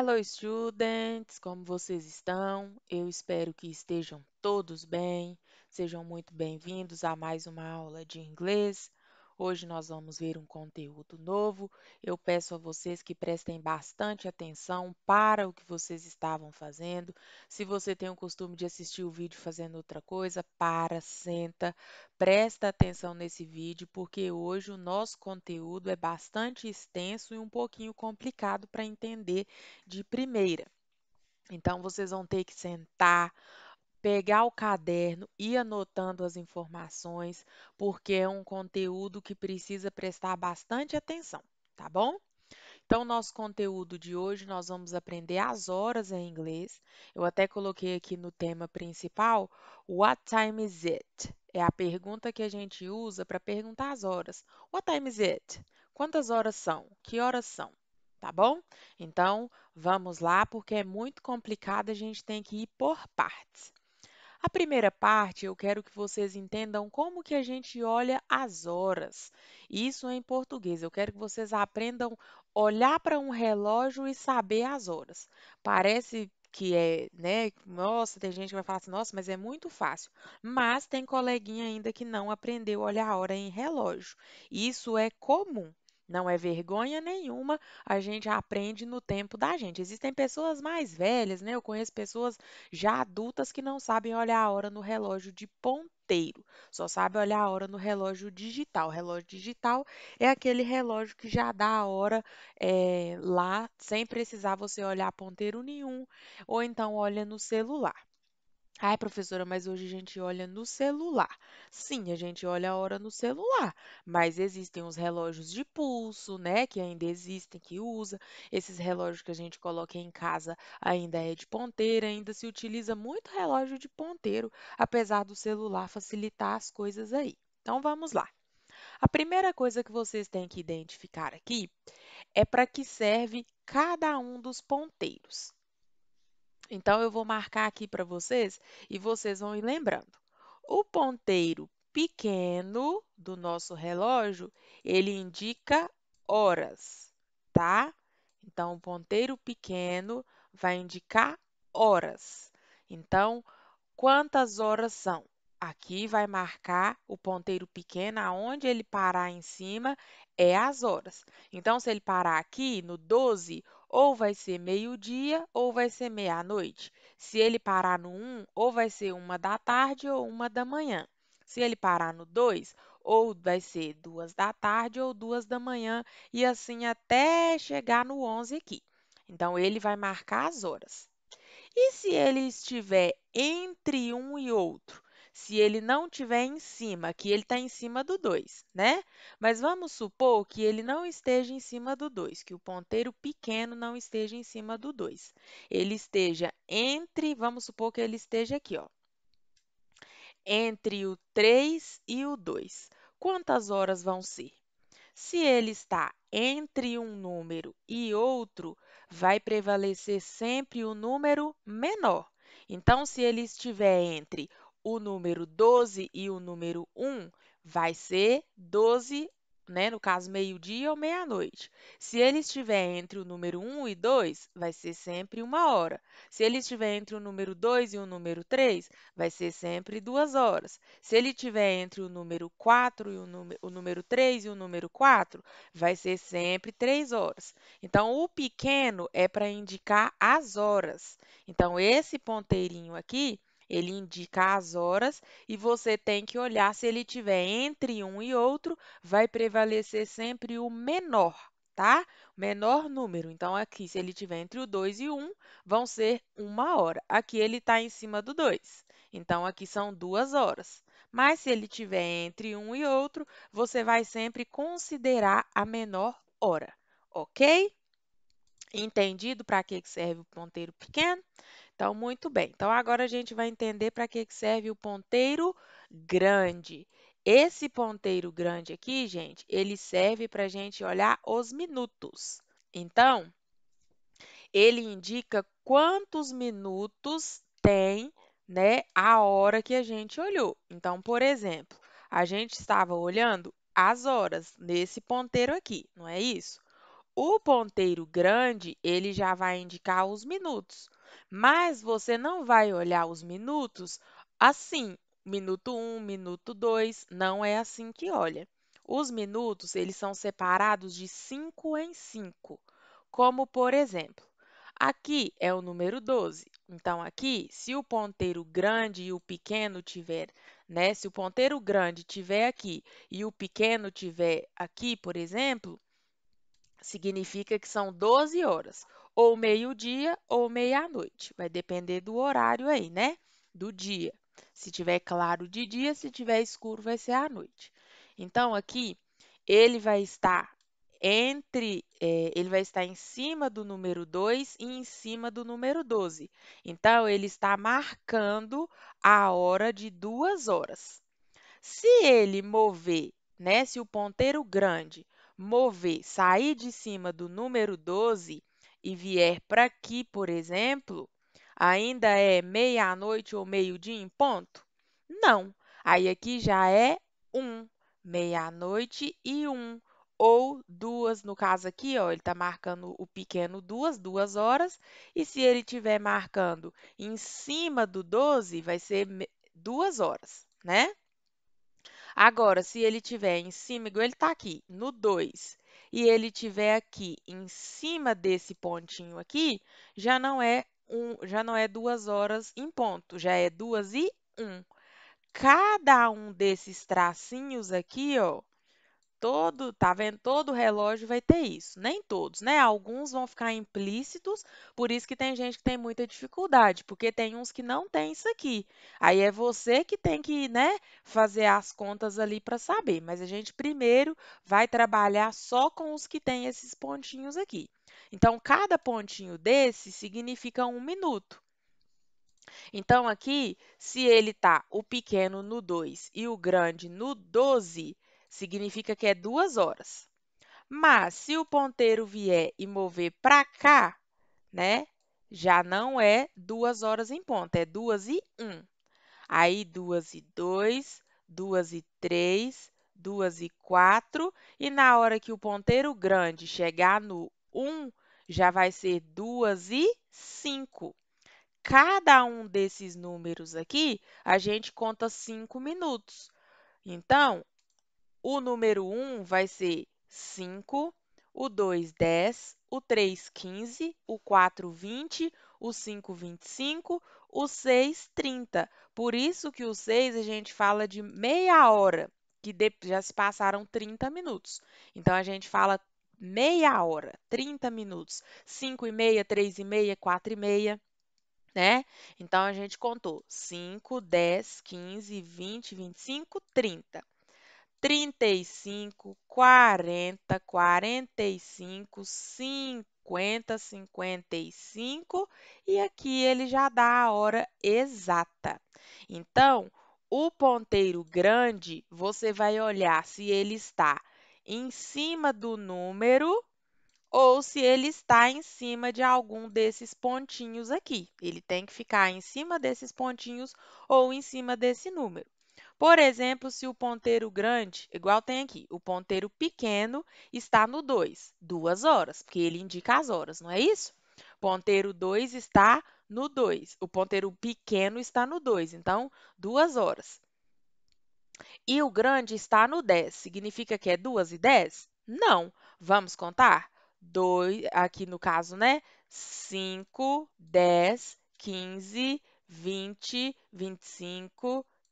Hello, students! Como vocês estão? Eu espero que estejam todos bem. Sejam muito bem-vindos a mais uma aula de inglês. Hoje nós vamos ver um conteúdo novo. Eu peço a vocês que prestem bastante atenção para o que vocês estavam fazendo. Se você tem o costume de assistir o vídeo fazendo outra coisa, para, senta, presta atenção nesse vídeo, porque hoje o nosso conteúdo é bastante extenso e um pouquinho complicado para entender de primeira. Então, vocês vão ter que sentar, pegar o caderno e anotando as informações, porque é um conteúdo que precisa prestar bastante atenção, tá bom? Então, nosso conteúdo de hoje, nós vamos aprender as horas em inglês. Eu até coloquei aqui no tema principal, What time is it? É a pergunta que a gente usa para perguntar as horas. What time is it? Quantas horas são? Que horas são? Tá bom? Então, vamos lá, porque é muito complicado, a gente tem que ir por partes. A primeira parte, eu quero que vocês entendam como que a gente olha as horas. Isso em português. Eu quero que vocês aprendam olhar para um relógio e saber as horas. Parece que é, né? Nossa, tem gente que vai falar assim, nossa, mas é muito fácil. Mas tem coleguinha ainda que não aprendeu a olhar a hora em relógio. Isso é comum. Não é vergonha nenhuma, a gente aprende no tempo da gente. Existem pessoas mais velhas, né? Eu conheço pessoas já adultas que não sabem olhar a hora no relógio de ponteiro, só sabem olhar a hora no relógio digital. O relógio digital é aquele relógio que já dá a hora eh, lá, sem precisar você olhar ponteiro nenhum, ou então olha no celular. Ai, professora, mas hoje a gente olha no celular. Sim, a gente olha a hora no celular, mas existem os relógios de pulso, né, que ainda existem, que usa. Esses relógios que a gente coloca em casa ainda é de ponteiro, ainda se utiliza muito relógio de ponteiro, apesar do celular facilitar as coisas aí. Então vamos lá. A primeira coisa que vocês têm que identificar aqui é para que serve cada um dos ponteiros. Então, eu vou marcar aqui para vocês e vocês vão ir lembrando. O ponteiro pequeno do nosso relógio, ele indica horas, tá? Então, o ponteiro pequeno vai indicar horas. Então, quantas horas são? Aqui vai marcar o ponteiro pequeno, aonde ele parar em cima é as horas. Então, se ele parar aqui no 12, ou vai ser meio-dia ou vai ser meia-noite. Se ele parar no 1, ou vai ser uma da tarde ou uma da manhã. Se ele parar no 2, ou vai ser duas da tarde ou duas da manhã, e assim até chegar no 11 aqui. Então, ele vai marcar as horas. E se ele estiver entre um e outro? se ele não tiver em cima, que ele está em cima do 2, né? Mas vamos supor que ele não esteja em cima do 2, que o ponteiro pequeno não esteja em cima do 2. Ele esteja entre, vamos supor que ele esteja aqui, ó, entre o 3 e o 2. Quantas horas vão ser? Se ele está entre um número e outro, vai prevalecer sempre o número menor. Então, se ele estiver entre o número 12 e o número 1, vai ser 12, né, no caso, meio-dia ou meia-noite. Se ele estiver entre o número 1 e 2, vai ser sempre uma hora. Se ele estiver entre o número 2 e o número 3, vai ser sempre duas horas. Se ele estiver entre o número 4 e o o número 3 e o número 4, vai ser sempre três horas. Então, o pequeno é para indicar as horas. Então, esse ponteirinho aqui ele indica as horas e você tem que olhar se ele tiver entre um e outro, vai prevalecer sempre o menor, tá? Menor número. Então, aqui, se ele tiver entre o 2 e 1, um, vão ser uma hora. Aqui ele está em cima do 2. Então, aqui são duas horas. Mas se ele tiver entre um e outro, você vai sempre considerar a menor hora, ok? Entendido para que serve o ponteiro pequeno? Então, muito bem. Então, agora a gente vai entender para que serve o ponteiro grande. Esse ponteiro grande aqui, gente, ele serve para a gente olhar os minutos. Então, ele indica quantos minutos tem né, a hora que a gente olhou. Então, por exemplo, a gente estava olhando as horas nesse ponteiro aqui, não é isso? O ponteiro grande, ele já vai indicar os minutos. Mas você não vai olhar os minutos assim, minuto 1, minuto 2, não é assim que olha. Os minutos, eles são separados de 5 em 5, como por exemplo, aqui é o número 12. Então, aqui, se o ponteiro grande e o pequeno tiver, né, se o ponteiro grande tiver aqui e o pequeno tiver aqui, por exemplo, significa que são 12 horas ou meio-dia ou meia-noite. Vai depender do horário aí, né? Do dia. Se tiver claro de dia, se tiver escuro, vai ser à noite. Então, aqui, ele vai estar entre, é, ele vai estar em cima do número 2 e em cima do número 12. Então, ele está marcando a hora de duas horas. Se ele mover, né, se o ponteiro grande mover, sair de cima do número 12, e vier para aqui, por exemplo, ainda é meia-noite ou meio-dia em ponto? Não. Aí aqui já é um, meia-noite e um, ou duas, no caso aqui, ó, ele está marcando o pequeno duas, duas horas, e se ele estiver marcando em cima do 12, vai ser duas horas, né? Agora, se ele estiver em cima, igual ele está aqui, no 2, e ele tiver aqui em cima desse pontinho aqui, já não é um, já não é duas horas em ponto, já é duas e um. Cada um desses tracinhos aqui, ó, Todo, tá vendo? Todo relógio vai ter isso. Nem todos, né? Alguns vão ficar implícitos, por isso que tem gente que tem muita dificuldade, porque tem uns que não tem isso aqui. Aí é você que tem que, né, fazer as contas ali para saber. Mas a gente primeiro vai trabalhar só com os que tem esses pontinhos aqui. Então, cada pontinho desse significa um minuto. Então, aqui, se ele está o pequeno no 2 e o grande no 12, significa que é duas horas. Mas se o ponteiro vier e mover para cá, né, já não é duas horas em ponto, é duas e um. Aí duas e dois, duas e três, duas e quatro. E na hora que o ponteiro grande chegar no um, já vai ser duas e cinco. Cada um desses números aqui, a gente conta cinco minutos. Então, o número 1 vai ser 5, o 2, 10, o 3, 15, o 4, 20, o 5, 25, o 6, 30. Por isso que o 6 a gente fala de meia hora, que já se passaram 30 minutos. Então, a gente fala meia hora, 30 minutos, 5 e meia, 3 e meia, 4 e meia. Né? Então, a gente contou 5, 10, 15, 20, 25, 30. 35, 40, 45, 50, 55 e aqui ele já dá a hora exata. Então, o ponteiro grande, você vai olhar se ele está em cima do número ou se ele está em cima de algum desses pontinhos aqui. Ele tem que ficar em cima desses pontinhos ou em cima desse número. Por exemplo, se o ponteiro grande, igual tem aqui, o ponteiro pequeno está no 2, duas horas, porque ele indica as horas, não é isso? Ponteiro 2 está no 2, o ponteiro pequeno está no 2, então duas horas. E o grande está no 10, significa que é 2 e 10? Não, vamos contar? 2, aqui no caso, né? 5, 10, 15, 20, 25,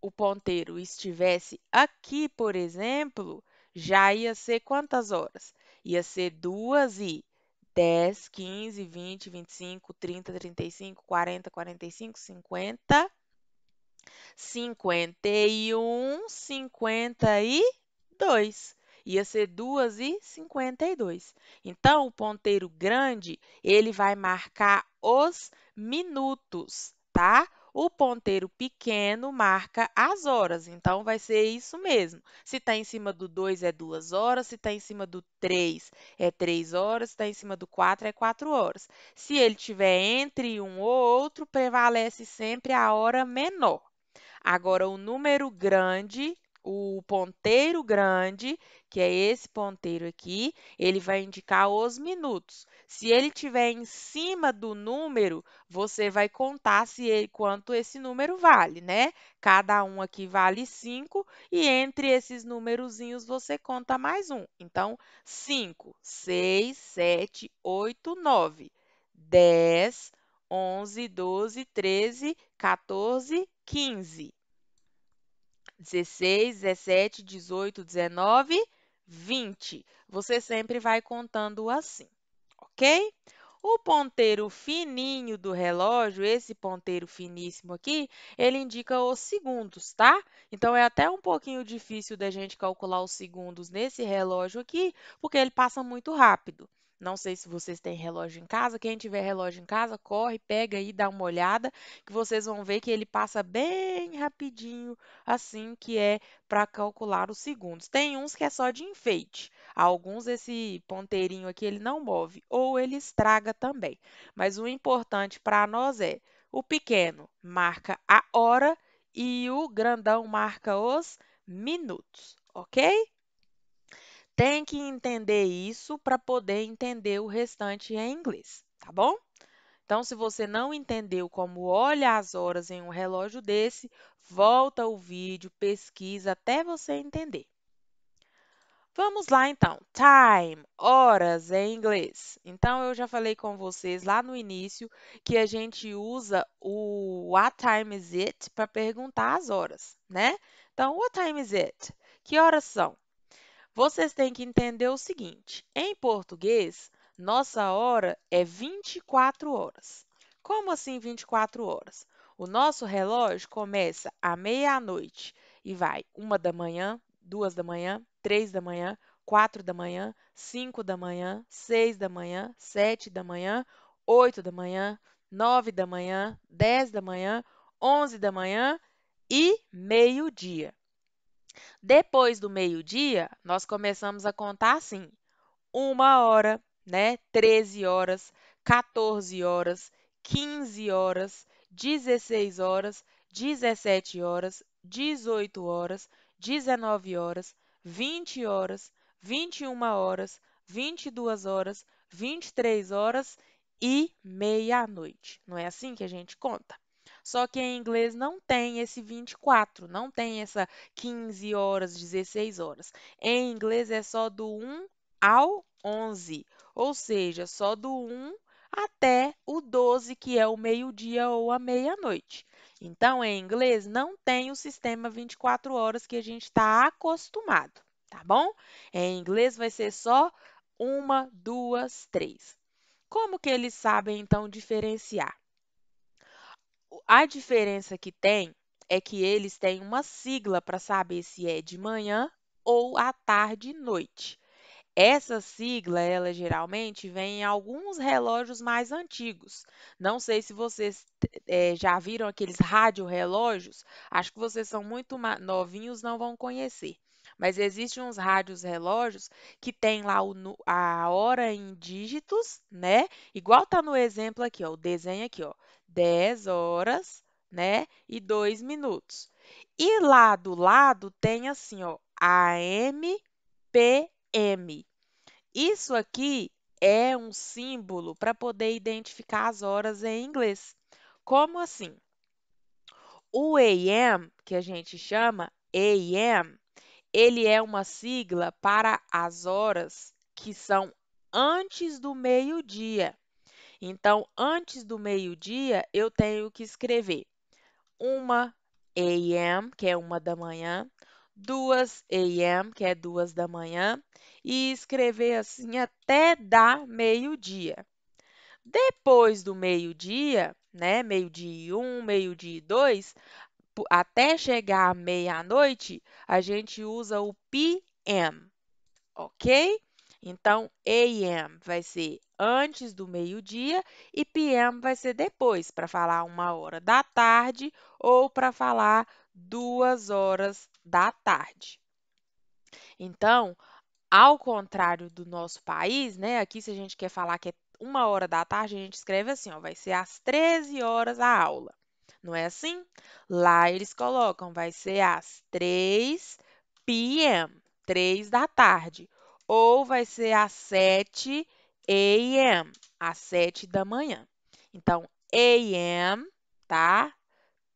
o ponteiro estivesse aqui, por exemplo, já ia ser quantas horas? Ia ser 2 e 10, 15, 20, 25, 30, 35, 40, 45, 50, 51, 52 ia ser 2 e 52. Então, o ponteiro grande, ele vai marcar os minutos, tá? O ponteiro pequeno marca as horas, então vai ser isso mesmo. Se está em cima do 2 é 2 horas, se está em cima do 3 é 3 horas, se está em cima do 4 é 4 horas. Se ele estiver entre um ou outro, prevalece sempre a hora menor. Agora, o número grande o ponteiro grande, que é esse ponteiro aqui, ele vai indicar os minutos. Se ele estiver em cima do número, você vai contar se ele, quanto esse número vale, né? Cada um aqui vale 5 e entre esses númerozinhos você conta mais um. Então, 5, 6, 7, 8, 9, 10, 11, 12, 13, 14, 15. 16, 17, 18, 19, 20. Você sempre vai contando assim, ok? O ponteiro fininho do relógio, esse ponteiro finíssimo aqui, ele indica os segundos, tá? Então, é até um pouquinho difícil da gente calcular os segundos nesse relógio aqui, porque ele passa muito rápido. Não sei se vocês têm relógio em casa. Quem tiver relógio em casa, corre, pega e dá uma olhada, que vocês vão ver que ele passa bem rapidinho, assim que é para calcular os segundos. Tem uns que é só de enfeite. Alguns esse ponteirinho aqui ele não move ou ele estraga também. Mas o importante para nós é o pequeno marca a hora e o grandão marca os minutos, ok? tem que entender isso para poder entender o restante em inglês, tá bom? Então, se você não entendeu como olha as horas em um relógio desse, volta o vídeo, pesquisa até você entender. Vamos lá, então. Time, horas em inglês. Então, eu já falei com vocês lá no início que a gente usa o what time is it para perguntar as horas, né? Então, what time is it? Que horas são? Vocês têm que entender o seguinte: em português, nossa hora é 24 horas. Como assim 24 horas? O nosso relógio começa à meia-noite e vai uma da manhã, duas da manhã, três da manhã, quatro da manhã, cinco da manhã, seis da manhã, sete da manhã, oito da manhã, nove da manhã, dez da manhã, onze da manhã e meio-dia. Depois do meio-dia, nós começamos a contar assim: uma hora, né? 13 horas, 14 horas, 15 horas, 16 horas, 17 horas, 18 horas, 19 horas, 20 horas, 21 horas, 22 horas, 23 horas e meia-noite. Não é assim que a gente conta? Só que em inglês não tem esse 24, não tem essa 15 horas, 16 horas. Em inglês é só do 1 ao 11, ou seja, só do 1 até o 12, que é o meio-dia ou a meia-noite. Então, em inglês, não tem o sistema 24 horas que a gente está acostumado, tá bom? Em inglês vai ser só uma, duas, três. Como que eles sabem, então, diferenciar? A diferença que tem é que eles têm uma sigla para saber se é de manhã ou à tarde e noite. Essa sigla, ela geralmente vem em alguns relógios mais antigos. Não sei se vocês é, já viram aqueles rádio relógios. Acho que vocês são muito novinhos, não vão conhecer. Mas existem uns rádios relógios que tem lá o, a hora em dígitos, né? Igual tá no exemplo aqui, ó, o desenho aqui, ó. 10 horas, né? E 2 minutos. E lá do lado tem assim, ó, AM, PM. Isso aqui é um símbolo para poder identificar as horas em inglês. Como assim? O AM, que a gente chama AM, ele é uma sigla para as horas que são antes do meio-dia. Então, antes do meio-dia, eu tenho que escrever uma a.m., que é uma da manhã, duas a.m., que é duas da manhã, e escrever assim até dar meio-dia. Depois do meio-dia, né, meio-dia um, meio-dia dois, até chegar à meia-noite, a gente usa o p.m., ok? Então, AM vai ser antes do meio-dia e PM vai ser depois, para falar uma hora da tarde ou para falar duas horas da tarde. Então, ao contrário do nosso país, né? Aqui, se a gente quer falar que é uma hora da tarde, a gente escreve assim, ó, vai ser às 13 horas a aula. Não é assim? Lá eles colocam, vai ser às 3 p.m., 3 da tarde ou vai ser às 7 a.m., às 7 da manhã. Então, a.m., tá?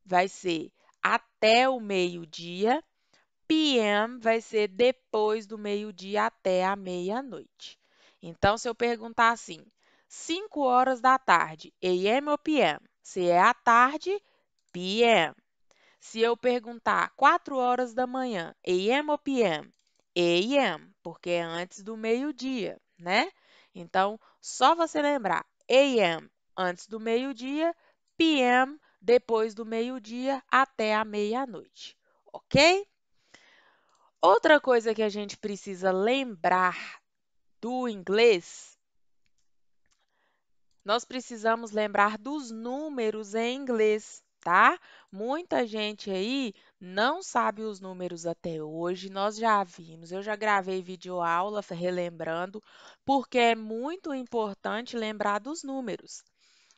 Vai ser até o meio-dia. PM vai ser depois do meio-dia até a meia-noite. Então, se eu perguntar assim, 5 horas da tarde, AM ou PM? Se é à tarde, PM. Se eu perguntar 4 horas da manhã, AM ou PM? AM, porque é antes do meio-dia, né? Então, só você lembrar AM antes do meio-dia, PM depois do meio-dia até a meia-noite, ok? Outra coisa que a gente precisa lembrar do inglês, nós precisamos lembrar dos números em inglês, tá? Muita gente aí não sabe os números até hoje, nós já vimos, eu já gravei videoaula relembrando, porque é muito importante lembrar dos números.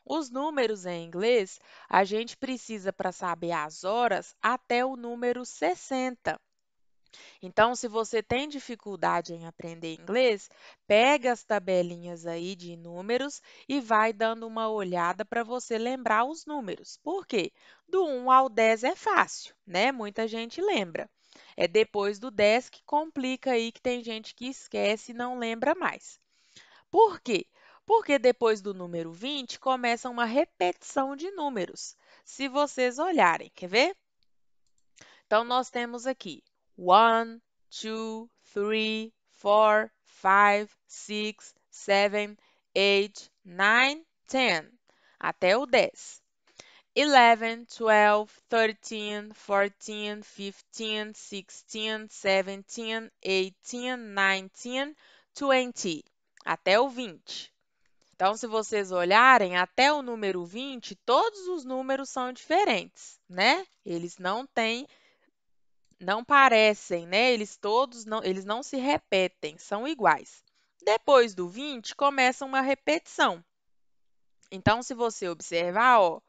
Os números em inglês, a gente precisa para saber as horas até o número 60. Então, se você tem dificuldade em aprender inglês, pega as tabelinhas aí de números e vai dando uma olhada para você lembrar os números. Por quê? Do 1 ao 10 é fácil, né? Muita gente lembra. É depois do 10 que complica aí, que tem gente que esquece e não lembra mais. Por quê? Porque depois do número 20 começa uma repetição de números. Se vocês olharem, quer ver? Então, nós temos aqui One, two, three, four, five, six, seven, eight, nine, ten. Até o 10. 11, 12, 13, 14, 15, 16, 17, 18, 19, 20. Até o 20. Então, se vocês olharem, até o número 20, todos os números são diferentes, né? Eles não têm não parecem, né? Eles todos não, eles não se repetem, são iguais. Depois do 20 começa uma repetição. Então, se você observar, ó,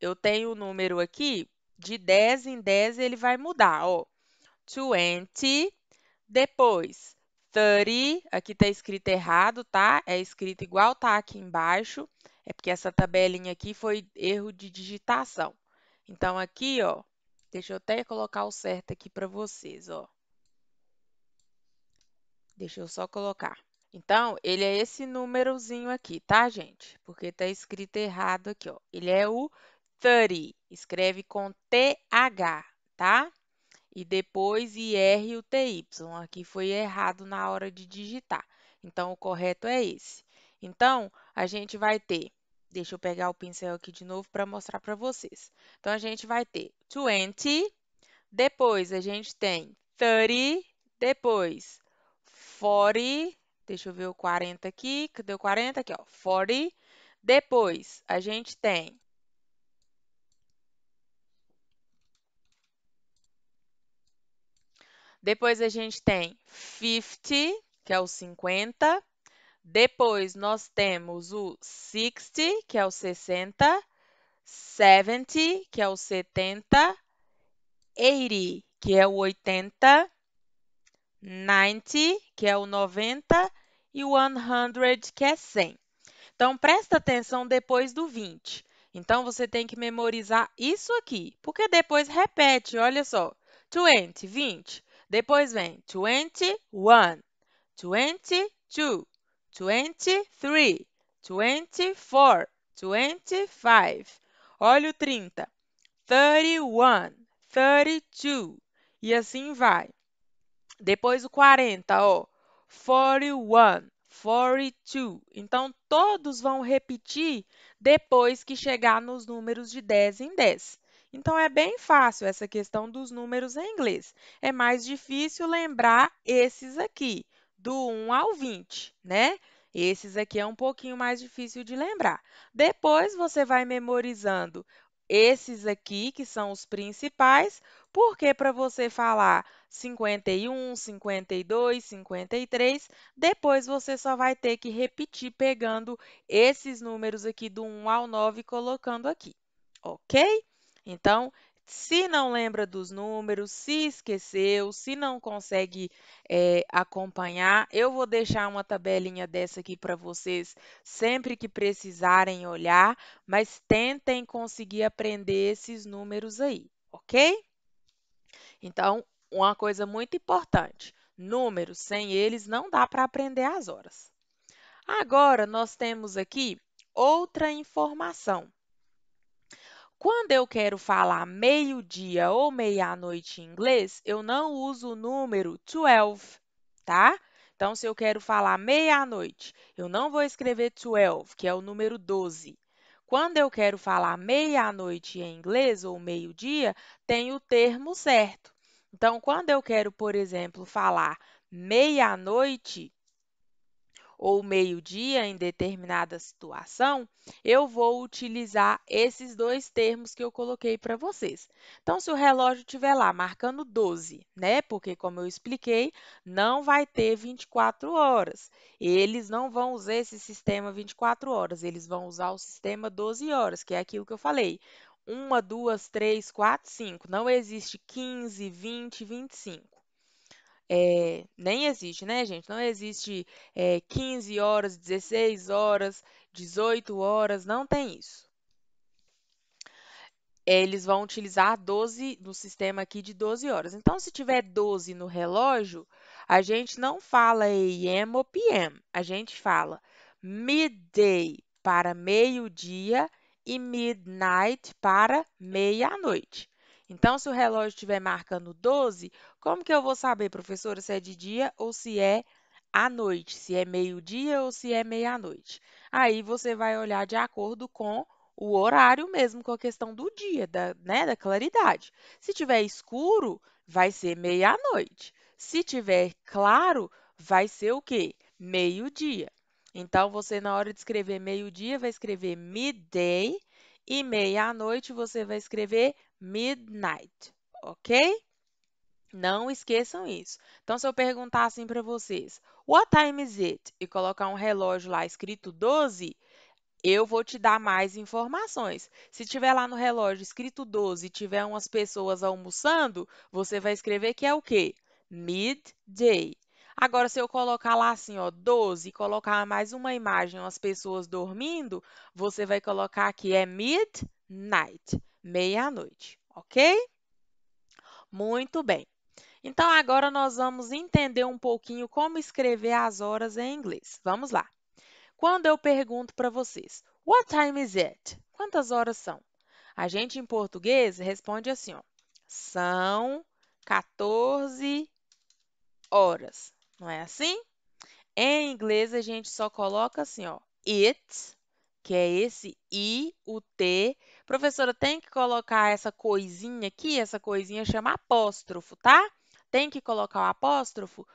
eu tenho o um número aqui, de 10 em 10 ele vai mudar, ó. 20, depois 30, aqui está escrito errado, tá? É escrito igual tá aqui embaixo, é porque essa tabelinha aqui foi erro de digitação. Então, aqui, ó, Deixa eu até colocar o certo aqui para vocês, ó. Deixa eu só colocar. Então, ele é esse númerozinho aqui, tá, gente? Porque tá escrito errado aqui, ó. Ele é o 30. Escreve com TH, tá? E depois IR e o TY. Aqui foi errado na hora de digitar. Então, o correto é esse. Então, a gente vai ter Deixa eu pegar o pincel aqui de novo para mostrar para vocês. Então, a gente vai ter 20, depois a gente tem 30, depois 40, deixa eu ver o 40 aqui, cadê o 40? Aqui, ó, 40. Depois a gente tem depois a gente tem 50, que é o 50. Depois nós temos o 60, que é o 60, 70, que é o 70, 80, que é o 80, 90, que é o 90 e 100, que é 100. Então, presta atenção depois do 20. Então, você tem que memorizar isso aqui, porque depois repete, olha só. 20, 20. Depois vem 21, 22, 23, 24, 25. Olha o 30. 31, 32. E assim vai. Depois o 40, ó. 41, 42. Então, todos vão repetir depois que chegar nos números de 10 em 10. Então, é bem fácil essa questão dos números em inglês. É mais difícil lembrar esses aqui do 1 ao 20, né? Esses aqui é um pouquinho mais difícil de lembrar. Depois você vai memorizando esses aqui, que são os principais, porque para você falar 51, 52, 53, depois você só vai ter que repetir pegando esses números aqui do 1 ao 9 e colocando aqui, ok? Então, se não lembra dos números, se esqueceu, se não consegue é, acompanhar, eu vou deixar uma tabelinha dessa aqui para vocês sempre que precisarem olhar, mas tentem conseguir aprender esses números aí, ok? Então, uma coisa muito importante, números, sem eles não dá para aprender as horas. Agora, nós temos aqui outra informação quando eu quero falar meio-dia ou meia-noite em inglês, eu não uso o número 12, tá? Então, se eu quero falar meia-noite, eu não vou escrever 12, que é o número 12. Quando eu quero falar meia-noite em inglês ou meio-dia, tem o termo certo. Então, quando eu quero, por exemplo, falar meia-noite, ou meio-dia em determinada situação, eu vou utilizar esses dois termos que eu coloquei para vocês. Então, se o relógio estiver lá marcando 12, né? Porque, como eu expliquei, não vai ter 24 horas. Eles não vão usar esse sistema 24 horas, eles vão usar o sistema 12 horas, que é aquilo que eu falei uma, duas, três, quatro, cinco. Não existe 15, 20, 25 é, nem existe, né, gente? Não existe é, eh, 15 horas, 16 horas, 18 horas, não tem isso. Eles vão utilizar 12 no sistema aqui de 12 horas. Então, se tiver 12 no relógio, a gente não fala AM ou PM, a gente fala midday para meio-dia e midnight para meia-noite. Então, se o relógio estiver marcando 12, como que eu vou saber, professora, se é de dia ou se é à noite, se é meio-dia ou se é meia-noite? Aí você vai olhar de acordo com o horário mesmo, com a questão do dia, da, né, da claridade. Se tiver escuro, vai ser meia-noite. Se tiver claro, vai ser o quê? Meio-dia. Então, você, na hora de escrever meio-dia, vai escrever midday e meia-noite você vai escrever midnight, ok? Não esqueçam isso. Então, se eu perguntar assim para vocês, what time is it? E colocar um relógio lá escrito 12, eu vou te dar mais informações. Se tiver lá no relógio escrito 12 e tiver umas pessoas almoçando, você vai escrever que é o quê? Midday. Agora, se eu colocar lá assim, ó, 12 e colocar mais uma imagem, umas pessoas dormindo, você vai colocar que é midnight meia-noite, ok? Muito bem. Então, agora nós vamos entender um pouquinho como escrever as horas em inglês. Vamos lá. Quando eu pergunto para vocês, what time is it? Quantas horas são? A gente, em português, responde assim, ó, são 14 horas. Não é assim? Em inglês, a gente só coloca assim, ó, it's que é esse I, o T. Professora, tem que colocar essa coisinha aqui, essa coisinha chama apóstrofo, tá? Tem que colocar o apóstrofo?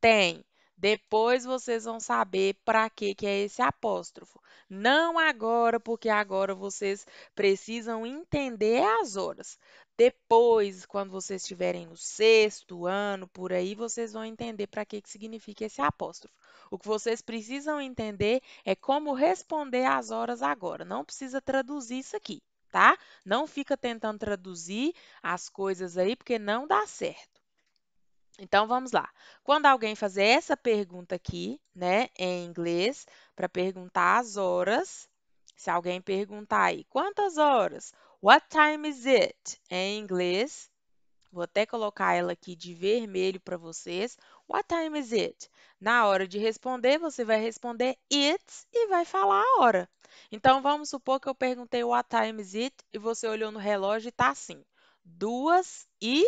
Tem. Depois vocês vão saber para que, que é esse apóstrofo. Não agora, porque agora vocês precisam entender as horas. Depois, quando vocês estiverem no sexto ano, por aí, vocês vão entender para que, que significa esse apóstrofo. O que vocês precisam entender é como responder às horas agora. Não precisa traduzir isso aqui, tá? Não fica tentando traduzir as coisas aí, porque não dá certo. Então, vamos lá. Quando alguém fazer essa pergunta aqui, né, em inglês, para perguntar as horas, se alguém perguntar aí, quantas horas? What time is it? É em inglês, vou até colocar ela aqui de vermelho para vocês. What time is it? Na hora de responder, você vai responder it's e vai falar a hora. Então, vamos supor que eu perguntei what time is it e você olhou no relógio e está assim, 2 e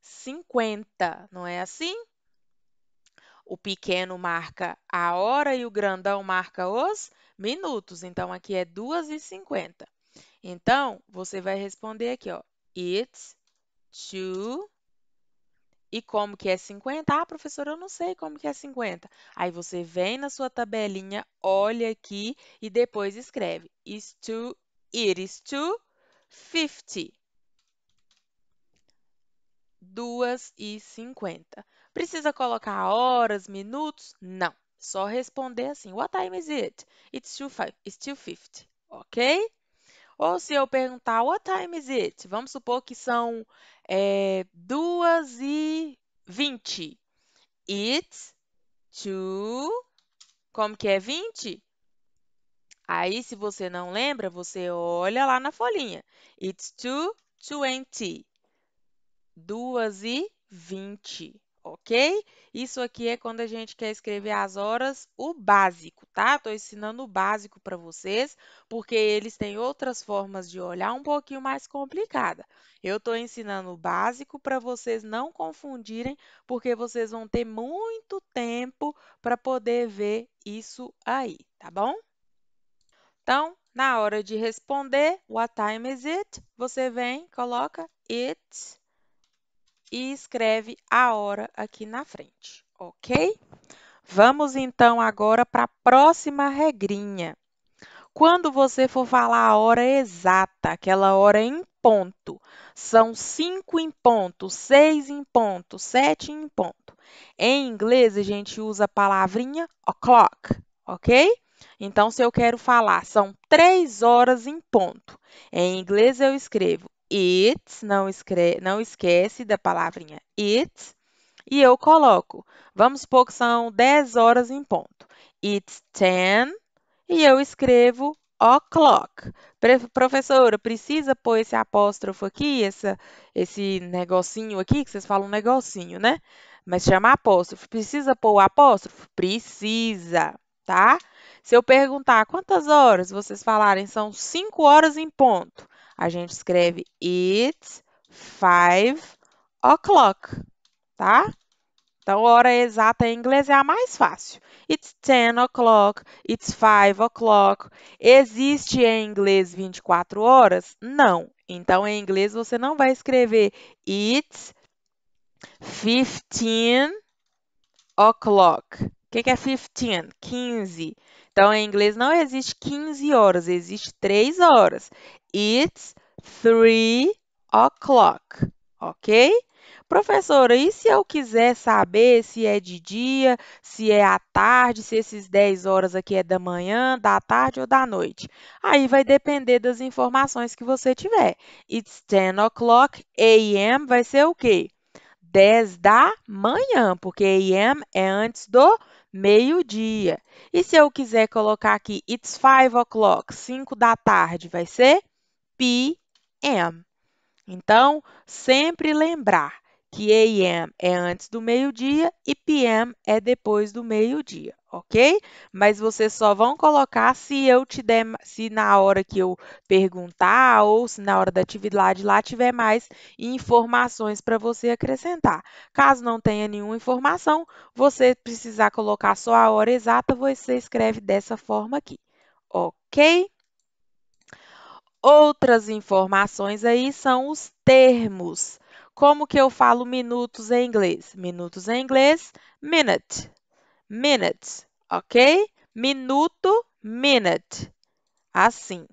50, não é assim? O pequeno marca a hora e o grandão marca os minutos. Então, aqui é 2 e 50. Então, você vai responder aqui, ó. It's too. E como que é 50? Ah, professora, eu não sei como que é 50. Aí você vem na sua tabelinha, olha aqui e depois escreve. It's too. It is too 50. 2 e 50. Precisa colocar horas, minutos? Não. Só responder assim. What time is it? It's too 50. 2.50. Ok? Ou se eu perguntar, what time is it? Vamos supor que são é, 2 e 20. It's two. Como que é 20? Aí, se você não lembra, você olha lá na folhinha. It's two twenty. Duas e vinte ok? Isso aqui é quando a gente quer escrever as horas, o básico, tá? Estou ensinando o básico para vocês, porque eles têm outras formas de olhar um pouquinho mais complicada. Eu estou ensinando o básico para vocês não confundirem, porque vocês vão ter muito tempo para poder ver isso aí, tá bom? Então, na hora de responder, what time is it? Você vem, coloca it e escreve a hora aqui na frente, ok? Vamos então agora para a próxima regrinha. Quando você for falar a hora exata, aquela hora em ponto, são cinco em ponto, seis em ponto, sete em ponto. Em inglês, a gente usa a palavrinha o'clock, ok? Então, se eu quero falar, são três horas em ponto. Em inglês, eu escrevo it, não, escreve, não esquece da palavrinha it, e eu coloco. Vamos supor que são 10 horas em ponto. It's 10 e eu escrevo o'clock. Professora, precisa pôr esse apóstrofo aqui, essa, esse negocinho aqui, que vocês falam negocinho, né? Mas chama apóstrofo. Precisa pôr o apóstrofo? Precisa, tá? Se eu perguntar quantas horas, vocês falarem são 5 horas em ponto a gente escreve it's five o'clock, tá? Então, hora exata em inglês é a mais fácil. It's 10 o'clock, it's 5 o'clock. Existe em inglês 24 horas? Não. Então, em inglês, você não vai escrever it's 15 o'clock. O que, que é 15? 15. Então, em inglês não existe 15 horas, existe 3 horas. It's 3 o'clock, ok? Professora, e se eu quiser saber se é de dia, se é à tarde, se esses 10 horas aqui é da manhã, da tarde ou da noite? Aí vai depender das informações que você tiver. It's 10 o'clock a.m. vai ser o quê? 10 da manhã, porque a.m. é antes do meio-dia. E se eu quiser colocar aqui it's five o'clock, 5 da tarde, vai ser p.m. Então, sempre lembrar que AM é antes do meio-dia e PM é depois do meio-dia, ok? Mas vocês só vão colocar se eu te der, se na hora que eu perguntar ou se na hora da atividade lá tiver mais informações para você acrescentar. Caso não tenha nenhuma informação, você precisar colocar só a hora exata, você escreve dessa forma aqui, ok? Outras informações aí são os termos como que eu falo minutos em inglês? Minutos em inglês, minute. Minute, ok? Minuto, minute. Assim.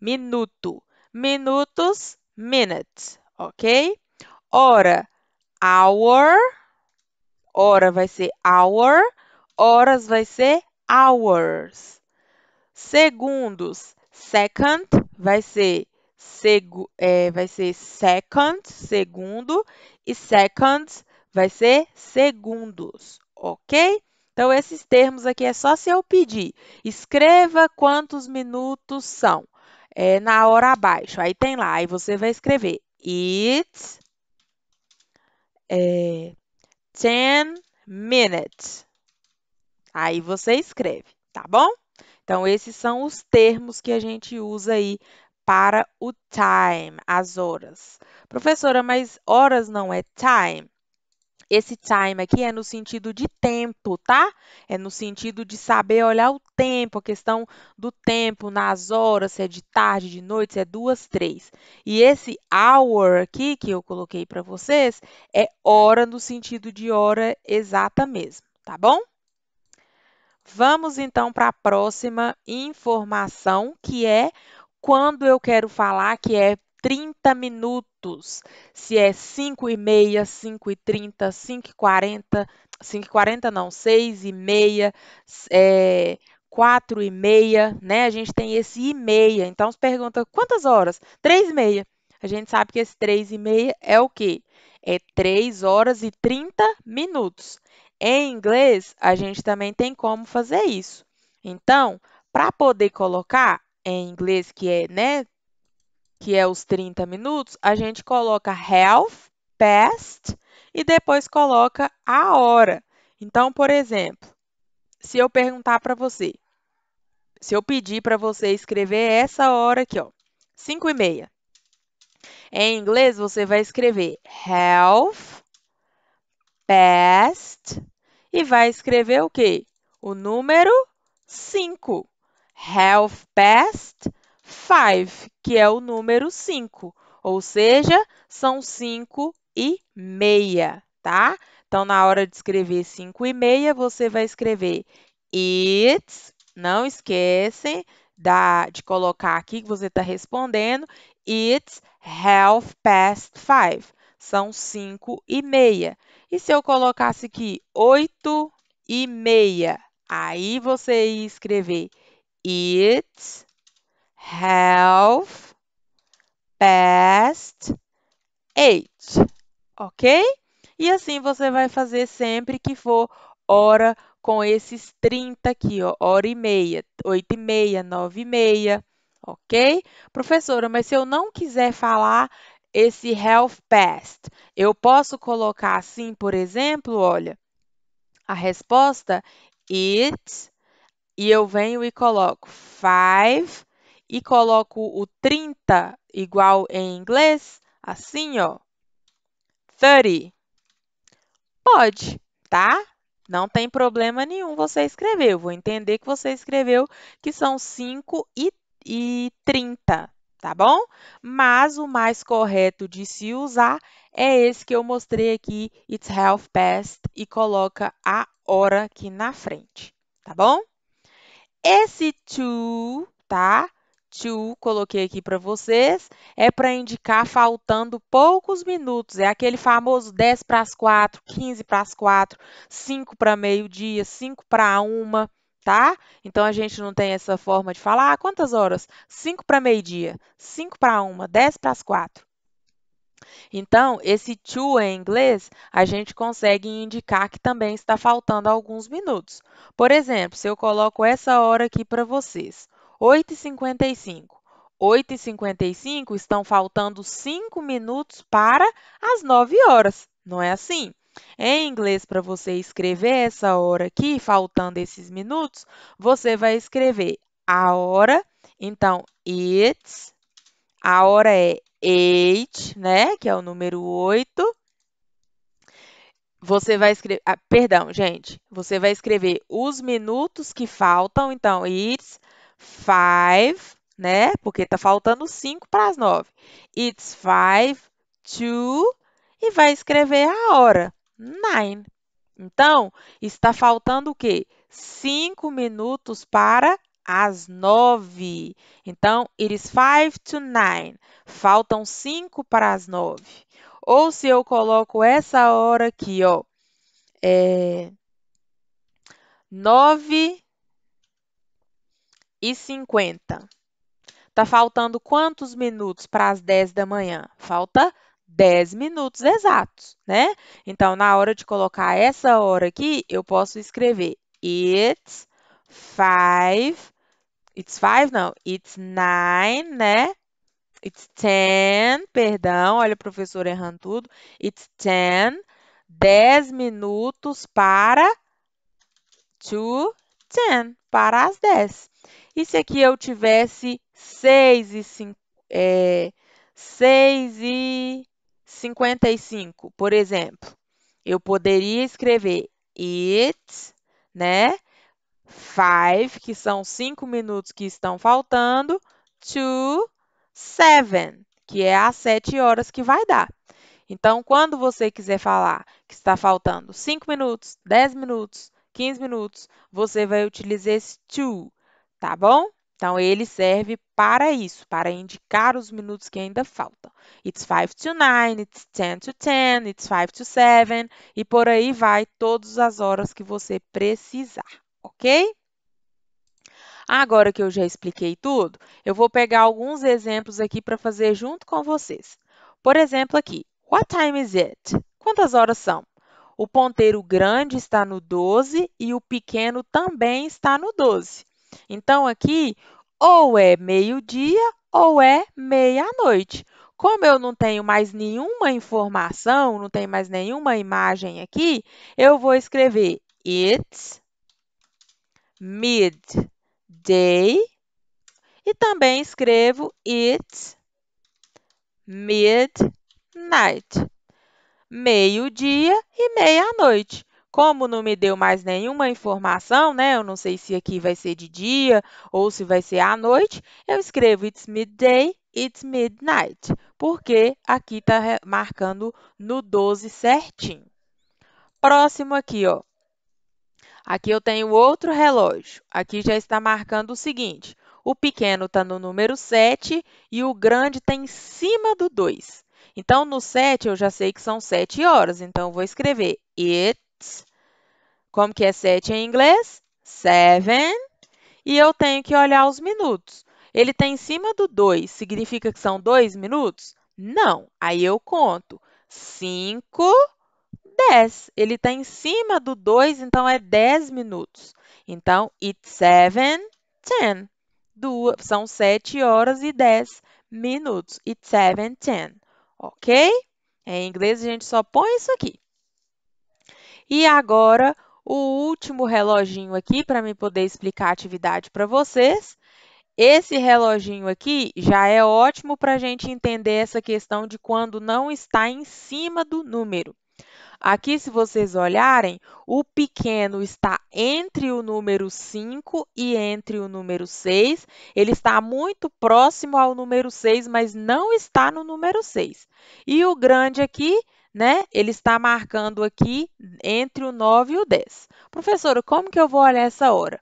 Minuto. Minutos, minute, ok? Hora, hour. Hora vai ser hour. Horas vai ser hours. Segundos, second vai ser segu, é, vai ser second, segundo, e seconds vai ser segundos, ok? Então, esses termos aqui é só se eu pedir. Escreva quantos minutos são é, na hora abaixo. Aí tem lá, aí você vai escrever it's é, 10 minutes. Aí você escreve, tá bom? Então, esses são os termos que a gente usa aí para o time, as horas. Professora, mas horas não é time? Esse time aqui é no sentido de tempo, tá? É no sentido de saber olhar o tempo, a questão do tempo nas horas, se é de tarde, de noite, se é duas, três. E esse hour aqui que eu coloquei para vocês é hora no sentido de hora exata mesmo, tá bom? Vamos então para a próxima informação, que é quando eu quero falar que é 30 minutos, se é 5 e meia, 5 e 30, 5 e 40, 5 e 40 não, 6 e meia, é, 4 e meia, né? A gente tem esse e meia, então se pergunta quantas horas? 3 e meia. A gente sabe que esse 3 e meia é o quê? É 3 horas e 30 minutos. Em inglês, a gente também tem como fazer isso. Então, para poder colocar, em inglês, que é, né, que é os 30 minutos, a gente coloca half past e depois coloca a hora. Então, por exemplo, se eu perguntar para você, se eu pedir para você escrever essa hora aqui, ó, 5 e meia. Em inglês, você vai escrever half past e vai escrever o quê? O número 5 half past five, que é o número 5, ou seja, são 5 e meia, tá? Então, na hora de escrever 5 e meia, você vai escrever it's, não esquecem da, de colocar aqui que você está respondendo, it's half past five, são 5 e meia. E se eu colocasse aqui 8 e meia, aí você ia escrever it half past eight, ok? E assim você vai fazer sempre que for hora com esses 30 aqui, ó, hora e meia, oito e meia, nove e meia, ok? Professora, mas se eu não quiser falar esse half past, eu posso colocar assim, por exemplo, olha, a resposta it's e eu venho e coloco 5 e coloco o 30 igual em inglês, assim, ó. 30. Pode, tá? Não tem problema nenhum você escrever. Eu vou entender que você escreveu que são 5 e, e 30, tá bom? Mas o mais correto de se usar é esse que eu mostrei aqui, it's half past, e coloca a hora aqui na frente, tá bom? Esse to, tá? To, coloquei aqui para vocês, é para indicar faltando poucos minutos. É aquele famoso 10 para as 4, 15 para as 4, 5 para meio-dia, 5 para uma, tá? Então, a gente não tem essa forma de falar, ah, quantas horas? 5 para meio-dia, 5 para uma, 10 para as 4. Então, esse to em inglês, a gente consegue indicar que também está faltando alguns minutos. Por exemplo, se eu coloco essa hora aqui para vocês, 8h55. 8h55 estão faltando 5 minutos para as 9 horas, não é assim? Em inglês, para você escrever essa hora aqui, faltando esses minutos, você vai escrever a hora, então it's, a hora é eight, né? Que é o número 8. Você vai escrever. Ah, perdão, gente. Você vai escrever os minutos que faltam. Então, it's 5, né? Porque tá faltando 5 para as 9. It's 5 to. E vai escrever a hora. 9. Então, está faltando o quê? 5 minutos para às nove. Então, it is five to nine. Faltam cinco para as nove. Ou se eu coloco essa hora aqui, ó, é nove e cinquenta. Tá faltando quantos minutos para as dez da manhã? Falta dez minutos exatos, né? Então, na hora de colocar essa hora aqui, eu posso escrever It's five It's five, não. It's nine, né? It's ten, perdão, olha o professor errando tudo. It's ten, dez minutos para to ten, para as dez. E se aqui eu tivesse seis e cinco, é, seis e cinquenta e cinco, por exemplo, eu poderia escrever it, né? five, que são cinco minutos que estão faltando, to seven, que é às sete horas que vai dar. Então, quando você quiser falar que está faltando 5 minutos, 10 minutos, 15 minutos, você vai utilizar esse to, tá bom? Então, ele serve para isso, para indicar os minutos que ainda faltam. It's 5 to 9, it's 10 to 10, it's 5 to 7, e por aí vai todas as horas que você precisar ok? Agora que eu já expliquei tudo, eu vou pegar alguns exemplos aqui para fazer junto com vocês. Por exemplo, aqui, what time is it? Quantas horas são? O ponteiro grande está no 12 e o pequeno também está no 12. Então, aqui, ou é meio-dia ou é meia-noite. Como eu não tenho mais nenhuma informação, não tenho mais nenhuma imagem aqui, eu vou escrever it's midday. E também escrevo it's midnight. Meio-dia e meia-noite. Como não me deu mais nenhuma informação, né? Eu não sei se aqui vai ser de dia ou se vai ser à noite. Eu escrevo it's midday, it's midnight, porque aqui está marcando no 12 certinho. Próximo aqui, ó. Aqui eu tenho outro relógio. Aqui já está marcando o seguinte: o pequeno está no número 7 e o grande está em cima do 2. Então, no 7, eu já sei que são 7 horas. Então, eu vou escrever it's. Como que é 7 em inglês? 7. E eu tenho que olhar os minutos. Ele está em cima do 2. Significa que são 2 minutos? Não. Aí eu conto. 5, 10. Ele está em cima do 2, então é 10 minutos. Então, it's 7, 10. são 7 horas e 10 minutos. It's 7, 10. Ok? Em inglês, a gente só põe isso aqui. E agora, o último reloginho aqui, para me poder explicar a atividade para vocês. Esse reloginho aqui já é ótimo para a gente entender essa questão de quando não está em cima do número. Aqui, se vocês olharem, o pequeno está entre o número 5 e entre o número 6. Ele está muito próximo ao número 6, mas não está no número 6. E o grande aqui, né, ele está marcando aqui entre o 9 e o 10. Professora, como que eu vou olhar essa hora?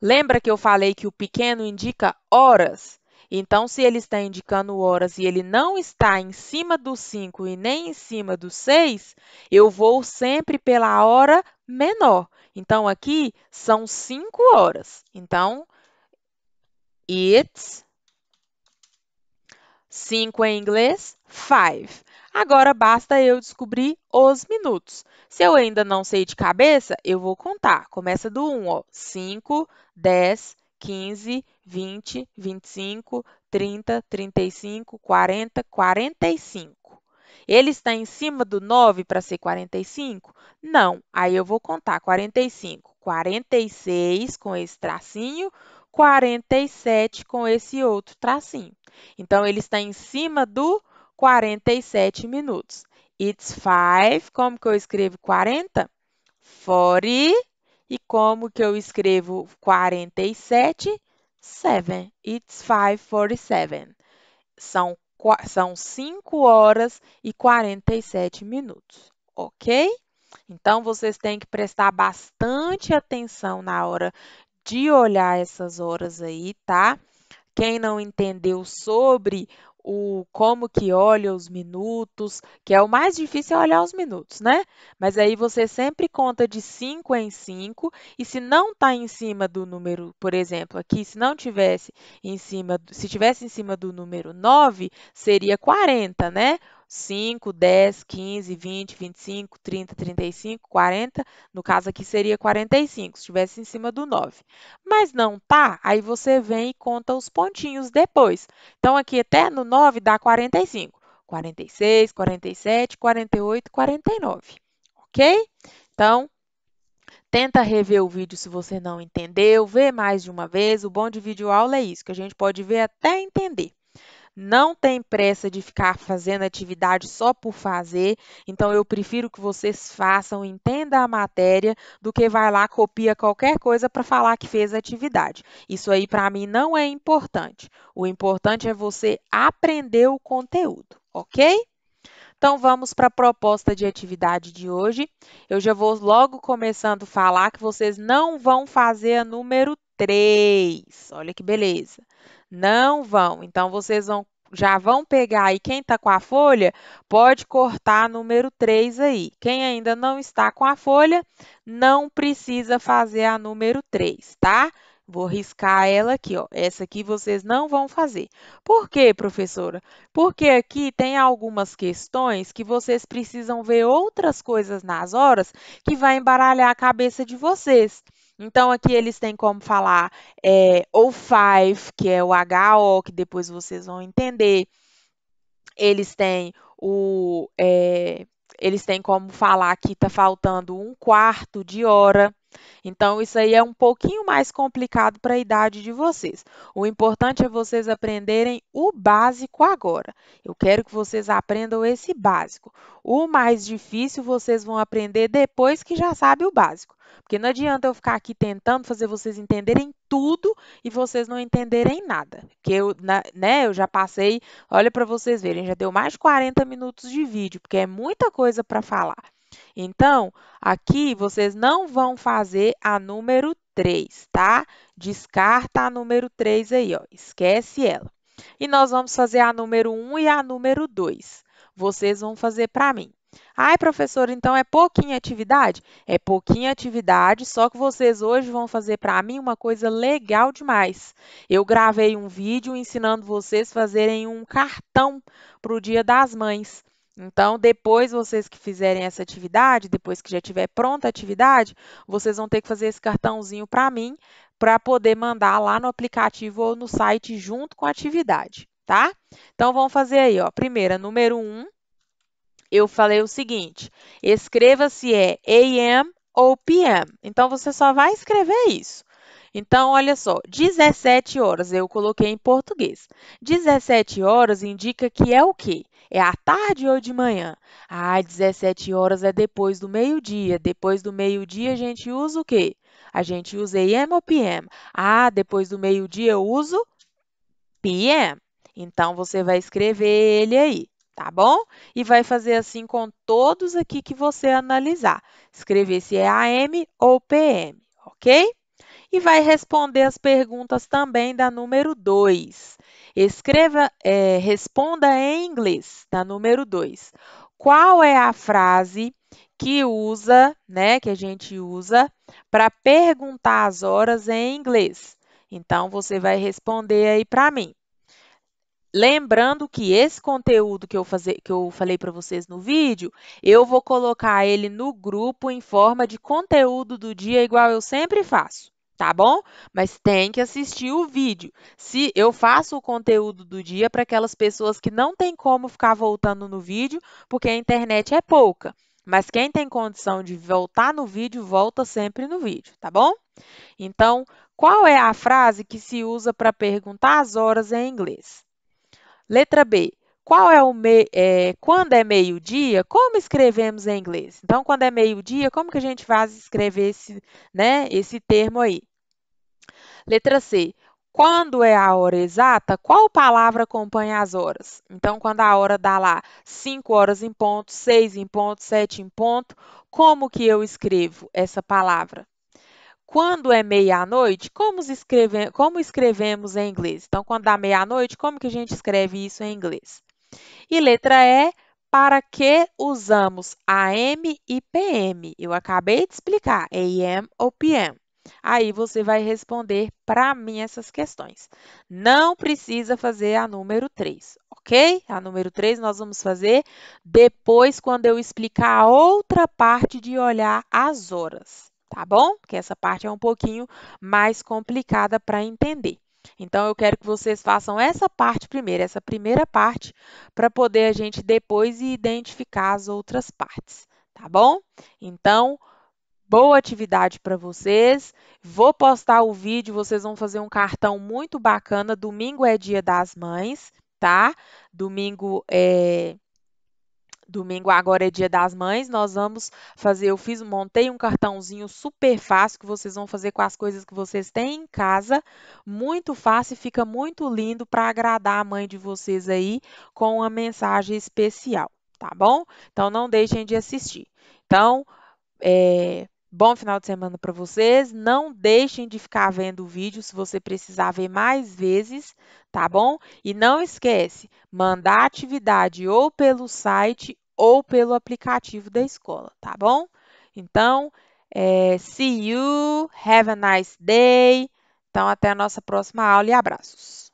Lembra que eu falei que o pequeno indica horas? Então, se ele está indicando horas e ele não está em cima do 5 e nem em cima do 6, eu vou sempre pela hora menor. Então, aqui são 5 horas. Então, it's 5 em inglês, 5. Agora basta eu descobrir os minutos. Se eu ainda não sei de cabeça, eu vou contar. Começa do 1, 5, 10, 15, 20, 25, 30, 35, 40, 45. Ele está em cima do 9 para ser 45? Não. Aí eu vou contar 45, 46 com esse tracinho, 47 com esse outro tracinho. Então, ele está em cima do 47 minutos. It's five. Como que eu escrevo 40? 40. E como que eu escrevo 47? 7. It's 5:47. São são 5 horas e 47 minutos, ok? Então, vocês têm que prestar bastante atenção na hora de olhar essas horas aí, tá? Quem não entendeu sobre o como que olha os minutos, que é o mais difícil é olhar os minutos, né? Mas aí você sempre conta de 5 em 5, e se não está em cima do número, por exemplo, aqui, se não tivesse em cima, se tivesse em cima do número 9, seria 40, né? 5, 10, 15, 20, 25, 30, 35, 40. No caso aqui seria 45, se estivesse em cima do 9. Mas não tá, aí você vem e conta os pontinhos depois. Então, aqui até no 9 dá 45. 46, 47, 48, 49. Ok? Então, Tenta rever o vídeo se você não entendeu, vê mais de uma vez. O bom de vídeo aula é isso, que a gente pode ver até entender não tem pressa de ficar fazendo atividade só por fazer, então eu prefiro que vocês façam, entenda a matéria, do que vai lá copia qualquer coisa para falar que fez a atividade. Isso aí para mim não é importante. O importante é você aprender o conteúdo, ok? Então, vamos para a proposta de atividade de hoje. Eu já vou logo começando a falar que vocês não vão fazer a número 3. Olha que beleza. Não vão. Então, vocês vão, já vão pegar aí, quem está com a folha, pode cortar número 3 aí. Quem ainda não está com a folha, não precisa fazer a número 3, tá? Vou riscar ela aqui, ó. Essa aqui vocês não vão fazer. Por quê, professora? Porque aqui tem algumas questões que vocês precisam ver outras coisas nas horas que vai embaralhar a cabeça de vocês. Então, aqui eles têm como falar é, o five, que é o HO, que depois vocês vão entender. Eles têm o. É, eles têm como falar que está faltando um quarto de hora. Então, isso aí é um pouquinho mais complicado para a idade de vocês. O importante é vocês aprenderem o básico agora. Eu quero que vocês aprendam esse básico. O mais difícil vocês vão aprender depois que já sabe o básico. Porque não adianta eu ficar aqui tentando fazer vocês entenderem tudo e vocês não entenderem nada. Porque eu, né, eu já passei, olha para vocês verem, já deu mais de 40 minutos de vídeo, porque é muita coisa para falar. Então, aqui vocês não vão fazer a número 3, tá? Descarta a número 3 aí, ó. Esquece ela. E nós vamos fazer a número 1 e a número 2. Vocês vão fazer para mim. Ai, professor, então é pouquinha atividade? É pouquinha atividade, só que vocês hoje vão fazer para mim uma coisa legal demais. Eu gravei um vídeo ensinando vocês fazerem um cartão para o Dia das Mães. Então, depois vocês que fizerem essa atividade, depois que já tiver pronta a atividade, vocês vão ter que fazer esse cartãozinho para mim, para poder mandar lá no aplicativo ou no site junto com a atividade, tá? Então, vamos fazer aí, ó. Primeira, número 1, um, eu falei o seguinte, escreva se é AM ou PM. Então, você só vai escrever isso. Então, olha só, 17 horas eu coloquei em português. 17 horas indica que é o quê? É à tarde ou de manhã? Ah, 17 horas é depois do meio-dia. Depois do meio-dia a gente usa o quê? A gente usa AM ou PM? Ah, depois do meio-dia eu uso PM. Então, você vai escrever ele aí, tá bom? E vai fazer assim com todos aqui que você analisar. Escrever se é AM ou PM, ok? e vai responder as perguntas também da número 2. Escreva, é, responda em inglês, da número 2. Qual é a frase que usa, né, que a gente usa para perguntar as horas em inglês? Então, você vai responder aí para mim. Lembrando que esse conteúdo que eu, fazer, que eu falei para vocês no vídeo, eu vou colocar ele no grupo em forma de conteúdo do dia, igual eu sempre faço tá bom? Mas tem que assistir o vídeo. Se eu faço o conteúdo do dia para aquelas pessoas que não tem como ficar voltando no vídeo, porque a internet é pouca. Mas quem tem condição de voltar no vídeo, volta sempre no vídeo, tá bom? Então, qual é a frase que se usa para perguntar as horas em inglês? Letra B qual é o me, é, quando é meio-dia, como escrevemos em inglês? Então, quando é meio-dia, como que a gente faz escrever esse, né, esse termo aí? Letra C. Quando é a hora exata, qual palavra acompanha as horas? Então, quando a hora dá lá 5 horas em ponto, 6 em ponto, 7 em ponto, como que eu escrevo essa palavra? Quando é meia-noite, como, escreve, como escrevemos em inglês? Então, quando dá meia-noite, como que a gente escreve isso em inglês? E letra E, para que usamos AM e PM? Eu acabei de explicar, AM ou PM. Aí você vai responder para mim essas questões. Não precisa fazer a número 3, ok? A número 3 nós vamos fazer depois quando eu explicar a outra parte de olhar as horas, tá bom? Porque essa parte é um pouquinho mais complicada para entender. Então, eu quero que vocês façam essa parte primeiro, essa primeira parte, para poder a gente depois identificar as outras partes, tá bom? Então, boa atividade para vocês. Vou postar o vídeo, vocês vão fazer um cartão muito bacana. Domingo é dia das mães, tá? Domingo é Domingo agora é dia das mães, nós vamos fazer, eu fiz, montei um cartãozinho super fácil que vocês vão fazer com as coisas que vocês têm em casa, muito fácil e fica muito lindo para agradar a mãe de vocês aí com uma mensagem especial, tá bom? Então não deixem de assistir. Então, é, Bom final de semana para vocês. Não deixem de ficar vendo o vídeo se você precisar ver mais vezes, tá bom? E não esquece, mandar atividade ou pelo site ou pelo aplicativo da escola, tá bom? Então, é, see you, have a nice day. Então, até a nossa próxima aula e abraços.